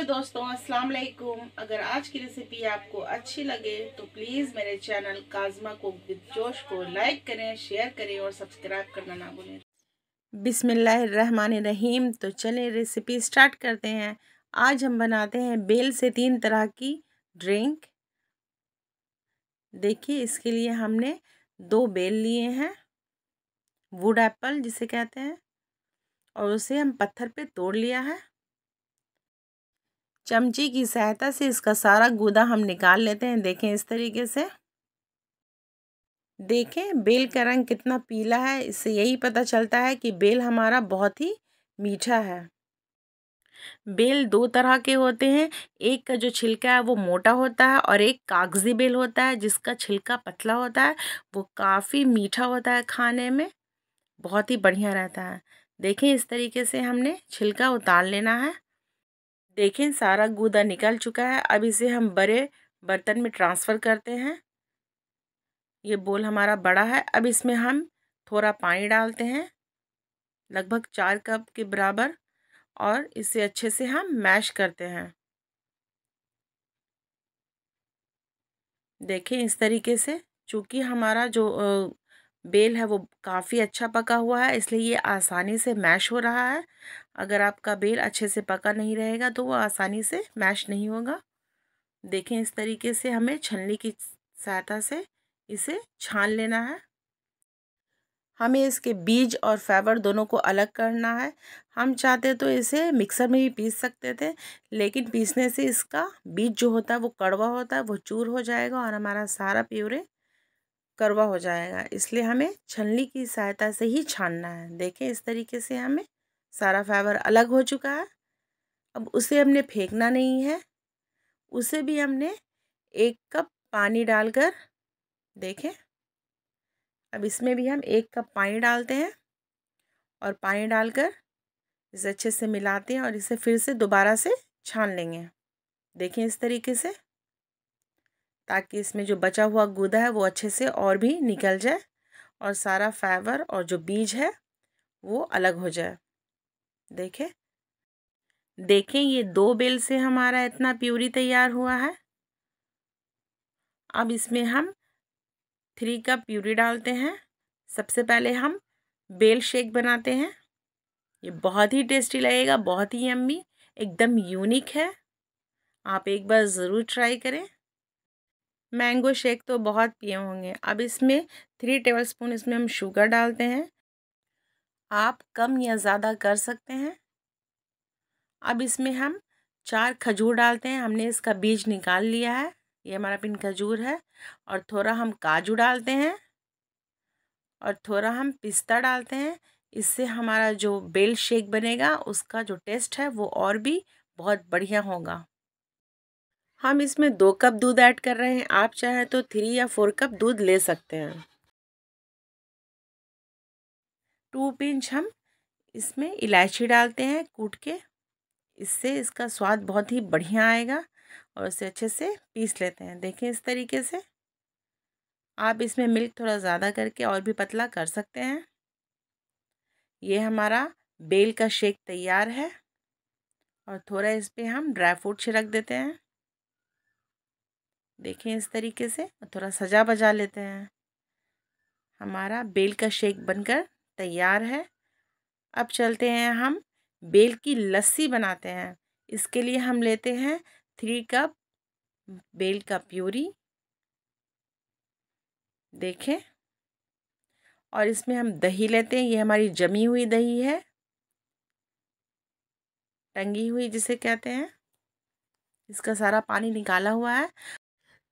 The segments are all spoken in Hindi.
हेलो दोस्तों अस्सलाम वालेकुम अगर आज की रेसिपी आपको अच्छी लगे तो प्लीज़ मेरे चैनल काजमा को जोश को लाइक करें शेयर करें और सब्सक्राइब करना ना भूलें रहमान रहीम तो चलें रेसिपी स्टार्ट करते हैं आज हम बनाते हैं बेल से तीन तरह की ड्रिंक देखिए इसके लिए हमने दो बेल लिए हैं वुड एप्पल जिसे कहते हैं और उसे हम पत्थर पे तोड़ लिया है चमची की सहायता से इसका सारा गूदा हम निकाल लेते हैं देखें इस तरीके से देखें बेल का रंग कितना पीला है इससे यही पता चलता है कि बेल हमारा बहुत ही मीठा है बेल दो तरह के होते हैं एक का जो छिलका है वो मोटा होता है और एक कागज़ी बेल होता है जिसका छिलका पतला होता है वो काफ़ी मीठा होता है खाने में बहुत ही बढ़िया रहता है देखें इस तरीके से हमने छिलका उतार लेना है देखें सारा गूदा निकल चुका है अब इसे हम बड़े बर्तन में ट्रांसफ़र करते हैं ये बोल हमारा बड़ा है अब इसमें हम थोड़ा पानी डालते हैं लगभग चार कप के बराबर और इसे अच्छे से हम मैश करते हैं देखें इस तरीके से चूँकि हमारा जो बेल है वो काफ़ी अच्छा पका हुआ है इसलिए ये आसानी से मैश हो रहा है अगर आपका बेल अच्छे से पका नहीं रहेगा तो वो आसानी से मैश नहीं होगा देखें इस तरीके से हमें छलनी की सहायता से इसे छान लेना है हमें इसके बीज और फाइबर दोनों को अलग करना है हम चाहते तो इसे मिक्सर में भी पीस सकते थे लेकिन पीसने से इसका बीज जो होता है वो कड़वा होता है वो चूर हो जाएगा और हमारा सारा प्यूरे करवा हो जाएगा इसलिए हमें छलनी की सहायता से ही छानना है देखें इस तरीके से हमें सारा फाइबर अलग हो चुका है अब उसे हमने फेंकना नहीं है उसे भी हमने एक कप पानी डालकर देखें अब इसमें भी हम एक कप पानी डालते हैं और पानी डालकर इसे अच्छे से मिलाते हैं और इसे फिर से दोबारा से छान लेंगे देखें इस तरीके से ताकि इसमें जो बचा हुआ गुदा है वो अच्छे से और भी निकल जाए और सारा फाइबर और जो बीज है वो अलग हो जाए देखें देखें ये दो बेल से हमारा इतना प्यूरी तैयार हुआ है अब इसमें हम थ्री कप प्यूरी डालते हैं सबसे पहले हम बेल शेक बनाते हैं ये बहुत ही टेस्टी लगेगा बहुत ही यम्मी एकदम यूनिक है आप एक बार ज़रूर ट्राई करें मैंगो शेक तो बहुत पिए होंगे अब इसमें थ्री टेबल स्पून इसमें हम शुगर डालते हैं आप कम या ज़्यादा कर सकते हैं अब इसमें हम चार खजूर डालते हैं हमने इसका बीज निकाल लिया है ये हमारा पिन खजूर है और थोड़ा हम काजू डालते हैं और थोड़ा हम पिस्ता डालते हैं इससे हमारा जो बेल शेक बनेगा उसका जो टेस्ट है वो और भी बहुत बढ़िया होगा हम इसमें दो कप दूध ऐड कर रहे हैं आप चाहें तो थ्री या फोर कप दूध ले सकते हैं टू पिंच हम इसमें इलायची डालते हैं कूट के इससे इसका स्वाद बहुत ही बढ़िया आएगा और इसे अच्छे से पीस लेते हैं देखें इस तरीके से आप इसमें मिल्क थोड़ा ज़्यादा करके और भी पतला कर सकते हैं ये हमारा बेल का शेक तैयार है और थोड़ा इस पर हम ड्राई फ्रूट छिड़क देते हैं देखें इस तरीके से थोड़ा सजा बजा लेते हैं हमारा बेल का शेक बनकर तैयार है अब चलते हैं हम बेल की लस्सी बनाते हैं इसके लिए हम लेते हैं थ्री कप बेल का प्यूरी देखें और इसमें हम दही लेते हैं ये हमारी जमी हुई दही है टंगी हुई जिसे कहते हैं इसका सारा पानी निकाला हुआ है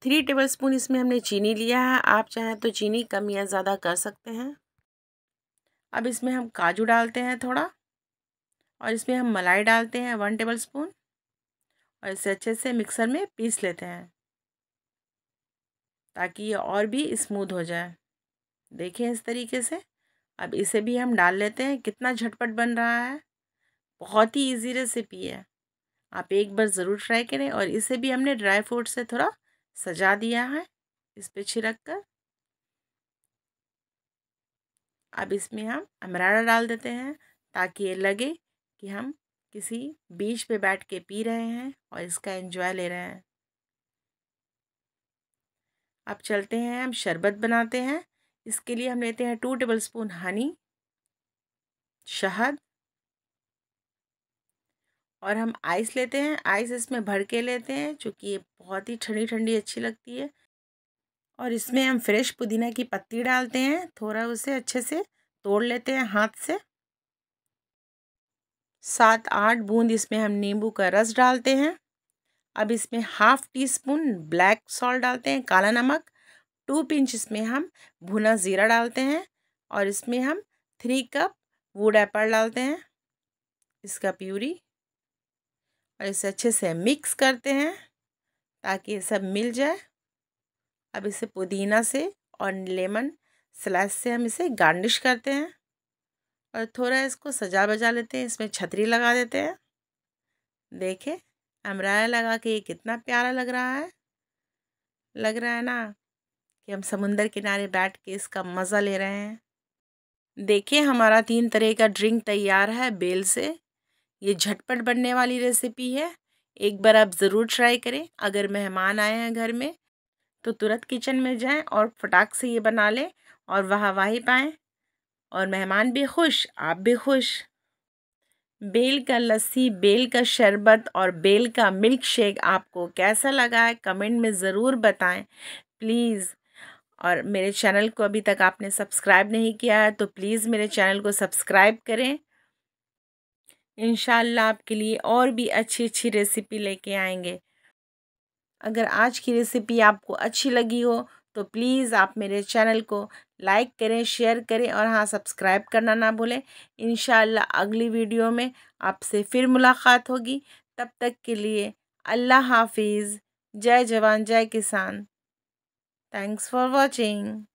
थ्री टेबल स्पून इसमें हमने चीनी लिया है आप चाहें तो चीनी कम या ज़्यादा कर सकते हैं अब इसमें हम काजू डालते हैं थोड़ा और इसमें हम मलाई डालते हैं वन टेबल स्पून और इसे अच्छे से मिक्सर में पीस लेते हैं ताकि ये और भी स्मूथ हो जाए देखें इस तरीके से अब इसे भी हम डाल लेते हैं कितना झटपट बन रहा है बहुत ही इजी रेसिपी है आप एक बार ज़रूर ट्राई करें और इसे भी हमने ड्राई फ्रूट से थोड़ा सजा दिया है इस पे छिड़क कर अब इसमें हम अमराड़ा डाल देते हैं ताकि ये लगे कि हम किसी बीच पे बैठ के पी रहे हैं और इसका एंजॉय ले रहे हैं अब चलते हैं हम शरबत बनाते हैं इसके लिए हम लेते हैं टू टेबल स्पून हनी शहद और हम आइस लेते हैं आइस इसमें भर के लेते हैं चूँकि ये बहुत ही ठंडी ठंडी अच्छी लगती है और इसमें हम फ्रेश पुदीना की पत्ती डालते हैं थोड़ा उसे अच्छे से तोड़ लेते हैं हाथ से सात आठ बूंद इसमें हम नींबू का रस डालते हैं अब इसमें half teaspoon black salt डालते हैं काला नमक टू पिंच इसमें हम भुना ज़ीरा डालते हैं और इसमें हम थ्री कप वुड एप्पल डालते हैं इसका प्यूरी और इसे अच्छे से मिक्स करते हैं ताकि ये सब मिल जाए अब इसे पुदीना से और लेमन स्लाइस से हम इसे गार्निश करते हैं और थोड़ा इसको सजा बजा लेते हैं इसमें छतरी लगा देते हैं देखे अमराया लगा के ये कितना प्यारा लग रहा है लग रहा है ना कि हम समुंदर किनारे बैठ के इसका मज़ा ले रहे हैं देखिए हमारा तीन तरह का ड्रिंक तैयार है बेल से ये झटपट बनने वाली रेसिपी है एक बार आप ज़रूर ट्राई करें अगर मेहमान आए हैं घर में तो तुरंत किचन में जाएं और फटाक से ये बना लें और वाह वाही पाएँ और मेहमान भी खुश आप भी खुश बेल का लस्सी बेल का शरबत और बेल का मिल्क शेक आपको कैसा लगा है कमेंट में ज़रूर बताएं प्लीज़ और मेरे चैनल को अभी तक आपने सब्सक्राइब नहीं किया है तो प्लीज़ मेरे चैनल को सब्सक्राइब करें इन आपके लिए और भी अच्छी अच्छी रेसिपी लेके आएंगे अगर आज की रेसिपी आपको अच्छी लगी हो तो प्लीज़ आप मेरे चैनल को लाइक करें शेयर करें और हाँ सब्सक्राइब करना ना भूलें इन अगली वीडियो में आपसे फिर मुलाकात होगी तब तक के लिए अल्लाह हाफिज़ जय जवान जय किसान थैंक्स फॉर वॉचिंग